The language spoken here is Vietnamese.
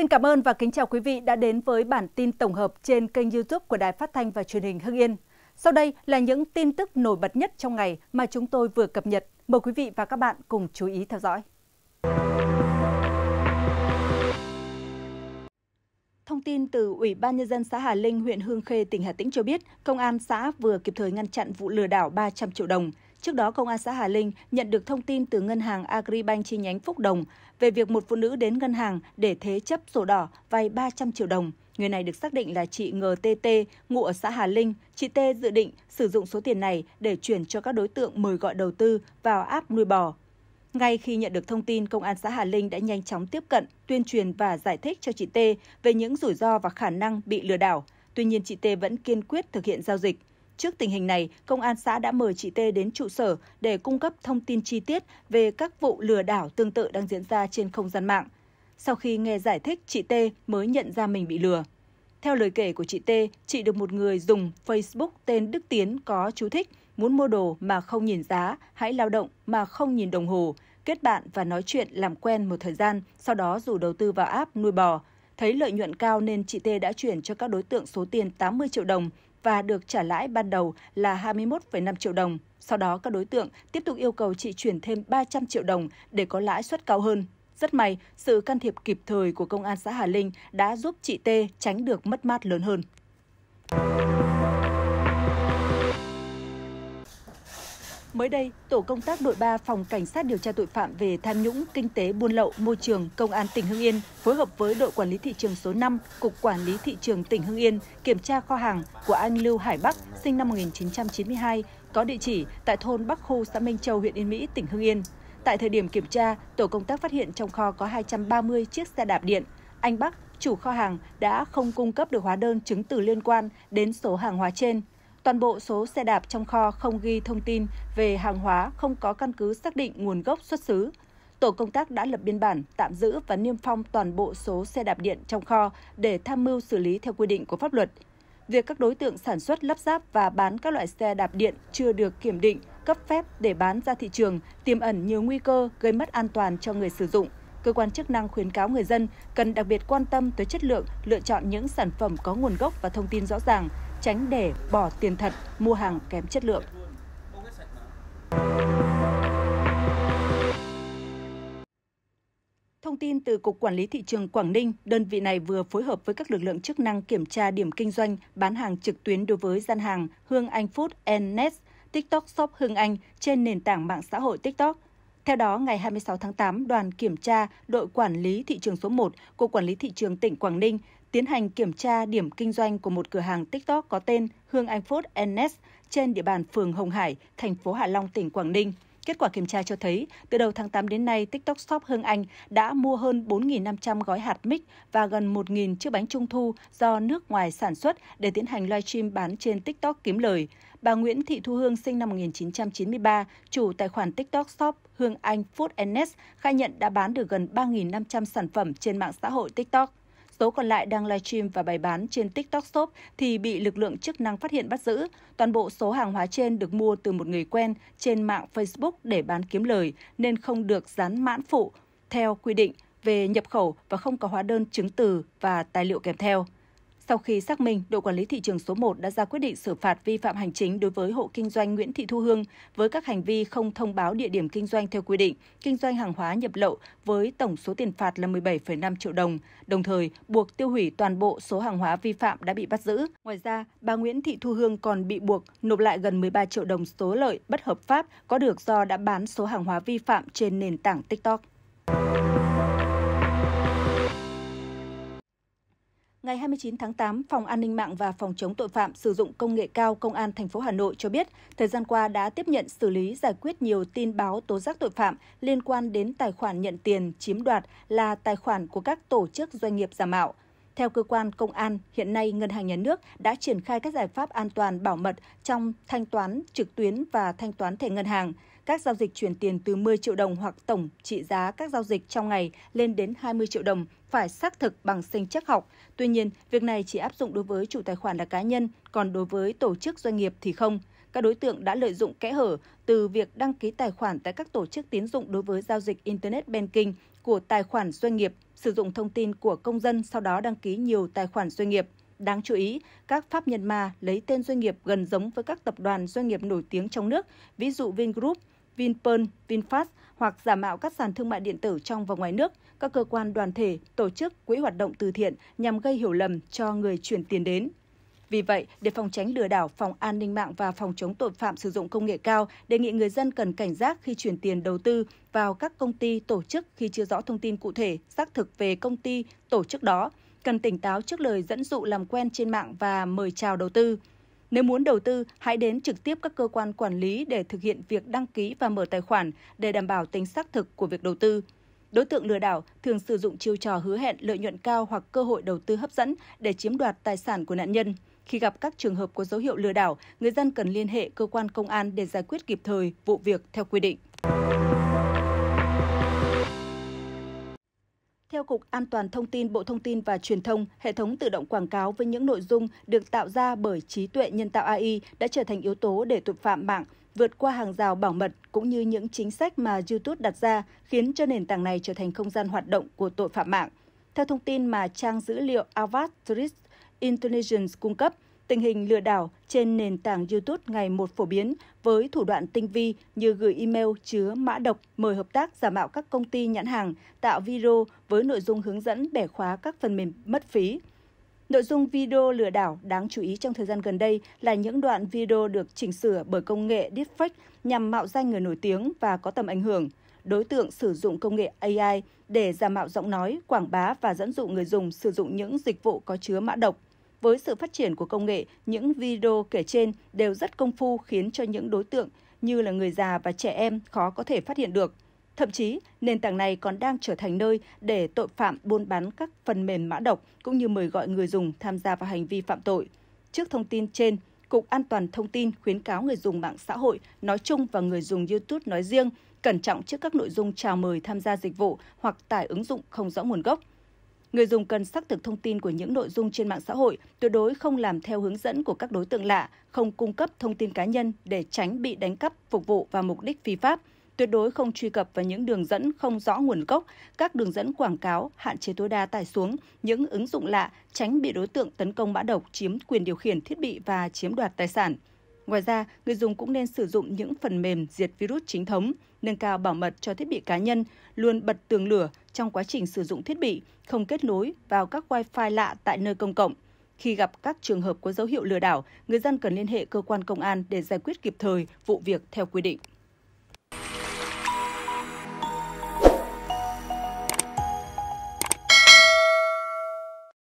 Xin cảm ơn và kính chào quý vị đã đến với bản tin tổng hợp trên kênh YouTube của Đài Phát thanh và Truyền hình Hưng Yên. Sau đây là những tin tức nổi bật nhất trong ngày mà chúng tôi vừa cập nhật. Mời quý vị và các bạn cùng chú ý theo dõi. Thông tin từ Ủy ban Nhân dân xã Hà Linh, huyện Hương Khê, tỉnh Hà Tĩnh cho biết, Công an xã vừa kịp thời ngăn chặn vụ lừa đảo 300 triệu đồng. Trước đó, Công an xã Hà Linh nhận được thông tin từ ngân hàng Agribank chi nhánh Phúc Đồng về việc một phụ nữ đến ngân hàng để thế chấp sổ đỏ vay 300 triệu đồng. Người này được xác định là chị NTT, ngụ ở xã Hà Linh. Chị T dự định sử dụng số tiền này để chuyển cho các đối tượng mời gọi đầu tư vào app nuôi bò. Ngay khi nhận được thông tin, Công an xã Hà Linh đã nhanh chóng tiếp cận, tuyên truyền và giải thích cho chị T về những rủi ro và khả năng bị lừa đảo. Tuy nhiên, chị T vẫn kiên quyết thực hiện giao dịch. Trước tình hình này, công an xã đã mời chị T đến trụ sở để cung cấp thông tin chi tiết về các vụ lừa đảo tương tự đang diễn ra trên không gian mạng. Sau khi nghe giải thích, chị T mới nhận ra mình bị lừa. Theo lời kể của chị T, chị được một người dùng Facebook tên Đức Tiến có chú thích muốn mua đồ mà không nhìn giá, hãy lao động mà không nhìn đồng hồ, kết bạn và nói chuyện làm quen một thời gian, sau đó rủ đầu tư vào app nuôi bò. Thấy lợi nhuận cao nên chị T đã chuyển cho các đối tượng số tiền 80 triệu đồng và được trả lãi ban đầu là 21,5 triệu đồng. Sau đó các đối tượng tiếp tục yêu cầu chị chuyển thêm 300 triệu đồng để có lãi suất cao hơn. Rất may, sự can thiệp kịp thời của công an xã Hà Linh đã giúp chị T tránh được mất mát lớn hơn. Mới đây, Tổ công tác đội 3 Phòng Cảnh sát điều tra tội phạm về tham nhũng, kinh tế, buôn lậu, môi trường, Công an tỉnh Hưng Yên phối hợp với đội quản lý thị trường số 5, Cục Quản lý thị trường tỉnh Hưng Yên kiểm tra kho hàng của anh Lưu Hải Bắc, sinh năm 1992, có địa chỉ tại thôn Bắc Khu, xã Minh Châu, huyện Yên Mỹ, tỉnh Hưng Yên. Tại thời điểm kiểm tra, tổ công tác phát hiện trong kho có 230 chiếc xe đạp điện. Anh Bắc, chủ kho hàng, đã không cung cấp được hóa đơn chứng từ liên quan đến số hàng hóa trên. Toàn bộ số xe đạp trong kho không ghi thông tin về hàng hóa, không có căn cứ xác định nguồn gốc xuất xứ. Tổ công tác đã lập biên bản, tạm giữ và niêm phong toàn bộ số xe đạp điện trong kho để tham mưu xử lý theo quy định của pháp luật. Việc các đối tượng sản xuất, lắp ráp và bán các loại xe đạp điện chưa được kiểm định, cấp phép để bán ra thị trường tiềm ẩn nhiều nguy cơ gây mất an toàn cho người sử dụng. Cơ quan chức năng khuyến cáo người dân cần đặc biệt quan tâm tới chất lượng, lựa chọn những sản phẩm có nguồn gốc và thông tin rõ ràng, tránh để bỏ tiền thật mua hàng kém chất lượng. Thông tin từ Cục Quản lý Thị trường Quảng Ninh, đơn vị này vừa phối hợp với các lực lượng chức năng kiểm tra điểm kinh doanh bán hàng trực tuyến đối với gian hàng Hương Anh Food and Nest, TikTok Shop Hương Anh trên nền tảng mạng xã hội TikTok. Theo đó, ngày 26 tháng 8, đoàn kiểm tra đội quản lý thị trường số 1 của Quản lý thị trường tỉnh Quảng Ninh tiến hành kiểm tra điểm kinh doanh của một cửa hàng TikTok có tên Hương Anh Food Nest trên địa bàn phường Hồng Hải, thành phố Hạ Long, tỉnh Quảng Ninh. Kết quả kiểm tra cho thấy, từ đầu tháng 8 đến nay, TikTok Shop Hương Anh đã mua hơn 4.500 gói hạt mít và gần 1.000 chiếc bánh trung thu do nước ngoài sản xuất để tiến hành livestream bán trên TikTok kiếm lời. Bà Nguyễn Thị Thu Hương sinh năm 1993, chủ tài khoản TikTok Shop Hương Anh Food Nest khai nhận đã bán được gần 3.500 sản phẩm trên mạng xã hội TikTok. Số còn lại đang livestream và bày bán trên TikTok Shop thì bị lực lượng chức năng phát hiện bắt giữ. Toàn bộ số hàng hóa trên được mua từ một người quen trên mạng Facebook để bán kiếm lời nên không được dán mãn phụ theo quy định về nhập khẩu và không có hóa đơn chứng từ và tài liệu kèm theo. Sau khi xác minh, đội quản lý thị trường số 1 đã ra quyết định xử phạt vi phạm hành chính đối với hộ kinh doanh Nguyễn Thị Thu Hương với các hành vi không thông báo địa điểm kinh doanh theo quy định, kinh doanh hàng hóa nhập lậu với tổng số tiền phạt là 17,5 triệu đồng, đồng thời buộc tiêu hủy toàn bộ số hàng hóa vi phạm đã bị bắt giữ. Ngoài ra, bà Nguyễn Thị Thu Hương còn bị buộc nộp lại gần 13 triệu đồng số lợi bất hợp pháp có được do đã bán số hàng hóa vi phạm trên nền tảng TikTok. Ngày 29 tháng 8, Phòng An ninh mạng và Phòng chống tội phạm sử dụng công nghệ cao Công an thành phố Hà Nội cho biết, thời gian qua đã tiếp nhận xử lý giải quyết nhiều tin báo tố giác tội phạm liên quan đến tài khoản nhận tiền chiếm đoạt là tài khoản của các tổ chức doanh nghiệp giả mạo. Theo cơ quan công an, hiện nay Ngân hàng Nhà nước đã triển khai các giải pháp an toàn bảo mật trong thanh toán trực tuyến và thanh toán thẻ ngân hàng – các giao dịch chuyển tiền từ 10 triệu đồng hoặc tổng trị giá các giao dịch trong ngày lên đến 20 triệu đồng phải xác thực bằng sinh chắc học. Tuy nhiên, việc này chỉ áp dụng đối với chủ tài khoản là cá nhân, còn đối với tổ chức doanh nghiệp thì không. Các đối tượng đã lợi dụng kẽ hở từ việc đăng ký tài khoản tại các tổ chức tín dụng đối với giao dịch Internet Banking của tài khoản doanh nghiệp, sử dụng thông tin của công dân sau đó đăng ký nhiều tài khoản doanh nghiệp – Đáng chú ý, các pháp nhân ma lấy tên doanh nghiệp gần giống với các tập đoàn doanh nghiệp nổi tiếng trong nước, ví dụ Vingroup, Vinpearl, Vinfast hoặc giả mạo các sàn thương mại điện tử trong và ngoài nước, các cơ quan đoàn thể, tổ chức, quỹ hoạt động từ thiện nhằm gây hiểu lầm cho người chuyển tiền đến. Vì vậy, để phòng tránh lừa đảo, Phòng An ninh mạng và Phòng chống tội phạm sử dụng công nghệ cao đề nghị người dân cần cảnh giác khi chuyển tiền đầu tư vào các công ty, tổ chức khi chưa rõ thông tin cụ thể, xác thực về công ty, tổ chức đó cần tỉnh táo trước lời dẫn dụ làm quen trên mạng và mời chào đầu tư. Nếu muốn đầu tư, hãy đến trực tiếp các cơ quan quản lý để thực hiện việc đăng ký và mở tài khoản để đảm bảo tính xác thực của việc đầu tư. Đối tượng lừa đảo thường sử dụng chiêu trò hứa hẹn lợi nhuận cao hoặc cơ hội đầu tư hấp dẫn để chiếm đoạt tài sản của nạn nhân. Khi gặp các trường hợp có dấu hiệu lừa đảo, người dân cần liên hệ cơ quan công an để giải quyết kịp thời vụ việc theo quy định. theo Cục An toàn Thông tin Bộ Thông tin và Truyền thông, hệ thống tự động quảng cáo với những nội dung được tạo ra bởi trí tuệ nhân tạo AI đã trở thành yếu tố để tội phạm mạng vượt qua hàng rào bảo mật cũng như những chính sách mà YouTube đặt ra khiến cho nền tảng này trở thành không gian hoạt động của tội phạm mạng. Theo thông tin mà trang dữ liệu Avatris Intelligence cung cấp, Tình hình lừa đảo trên nền tảng YouTube ngày một phổ biến với thủ đoạn tinh vi như gửi email chứa mã độc, mời hợp tác giả mạo các công ty nhãn hàng, tạo video với nội dung hướng dẫn bẻ khóa các phần mềm mất phí. Nội dung video lừa đảo đáng chú ý trong thời gian gần đây là những đoạn video được chỉnh sửa bởi công nghệ deepfake nhằm mạo danh người nổi tiếng và có tầm ảnh hưởng. Đối tượng sử dụng công nghệ AI để giả mạo giọng nói, quảng bá và dẫn dụ người dùng sử dụng những dịch vụ có chứa mã độc – với sự phát triển của công nghệ, những video kể trên đều rất công phu khiến cho những đối tượng như là người già và trẻ em khó có thể phát hiện được. Thậm chí, nền tảng này còn đang trở thành nơi để tội phạm buôn bán các phần mềm mã độc cũng như mời gọi người dùng tham gia vào hành vi phạm tội. Trước thông tin trên, Cục An toàn Thông tin khuyến cáo người dùng mạng xã hội nói chung và người dùng YouTube nói riêng cẩn trọng trước các nội dung chào mời tham gia dịch vụ hoặc tải ứng dụng không rõ nguồn gốc. Người dùng cần xác thực thông tin của những nội dung trên mạng xã hội, tuyệt đối không làm theo hướng dẫn của các đối tượng lạ, không cung cấp thông tin cá nhân để tránh bị đánh cắp phục vụ vào mục đích phi pháp tuyệt đối không truy cập vào những đường dẫn không rõ nguồn gốc, các đường dẫn quảng cáo, hạn chế tối đa tải xuống những ứng dụng lạ, tránh bị đối tượng tấn công mã độc chiếm quyền điều khiển thiết bị và chiếm đoạt tài sản. Ngoài ra, người dùng cũng nên sử dụng những phần mềm diệt virus chính thống, nâng cao bảo mật cho thiết bị cá nhân, luôn bật tường lửa trong quá trình sử dụng thiết bị, không kết nối vào các wifi lạ tại nơi công cộng. Khi gặp các trường hợp có dấu hiệu lừa đảo, người dân cần liên hệ cơ quan công an để giải quyết kịp thời vụ việc theo quy định.